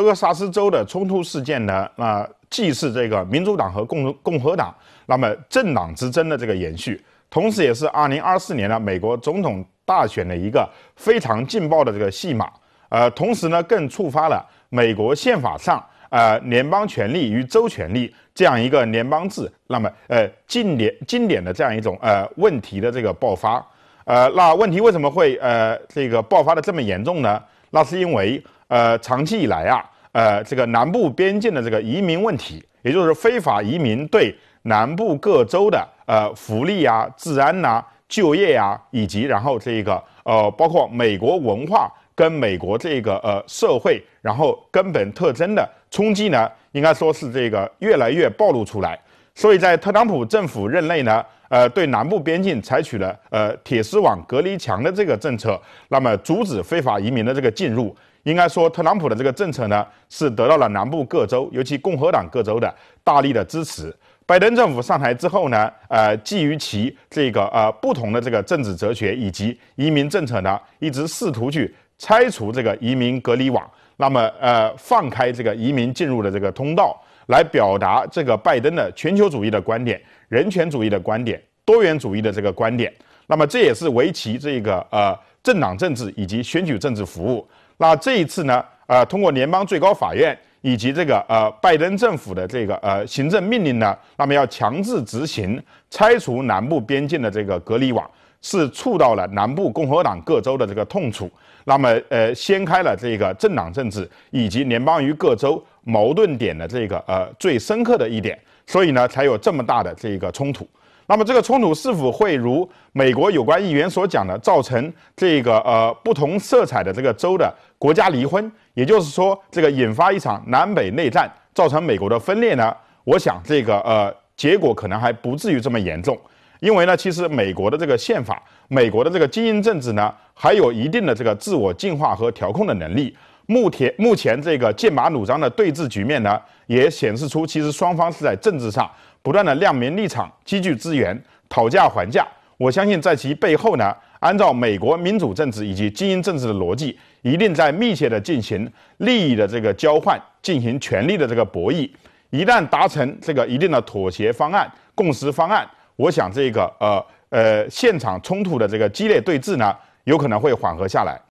德克萨斯州的冲突事件呢，那既是这个民主党和共共和党那么政党之争的这个延续，同时，也是二零二四年呢美国总统大选的一个非常劲爆的这个戏码。呃，同时呢，更触发了美国宪法上呃联邦权力与州权力这样一个联邦制，那么呃经典经典的这样一种呃问题的这个爆发。呃，那问题为什么会呃这个爆发的这么严重呢？那是因为。呃，长期以来啊，呃，这个南部边境的这个移民问题，也就是非法移民对南部各州的呃福利啊、治安呐、就业啊，以及然后这个呃，包括美国文化跟美国这个呃社会，然后根本特征的冲击呢，应该说是这个越来越暴露出来。所以在特朗普政府任内呢，呃，对南部边境采取了呃铁丝网隔离墙的这个政策，那么阻止非法移民的这个进入。应该说，特朗普的这个政策呢，是得到了南部各州，尤其共和党各州的大力的支持。拜登政府上台之后呢，呃，基于其这个呃不同的这个政治哲学以及移民政策呢，一直试图去拆除这个移民隔离网，那么呃放开这个移民进入的这个通道。来表达这个拜登的全球主义的观点、人权主义的观点、多元主义的这个观点。那么这也是为其这个呃政党政治以及选举政治服务。那这一次呢，呃，通过联邦最高法院以及这个呃拜登政府的这个呃行政命令呢，那么要强制执行拆除南部边境的这个隔离网。是触到了南部共和党各州的这个痛楚，那么呃，掀开了这个政党政治以及联邦与各州矛盾点的这个呃最深刻的一点，所以呢，才有这么大的这个冲突。那么这个冲突是否会如美国有关议员所讲的，造成这个呃不同色彩的这个州的国家离婚，也就是说这个引发一场南北内战，造成美国的分裂呢？我想这个呃结果可能还不至于这么严重。因为呢，其实美国的这个宪法，美国的这个精英政治呢，还有一定的这个自我进化和调控的能力。目前目前这个剑拔弩张的对峙局面呢，也显示出其实双方是在政治上不断的亮明立场、积聚资源、讨价还价。我相信在其背后呢，按照美国民主政治以及精英政治的逻辑，一定在密切的进行利益的这个交换、进行权力的这个博弈。一旦达成这个一定的妥协方案、共识方案。我想，这个呃呃，现场冲突的这个激烈对峙呢，有可能会缓和下来。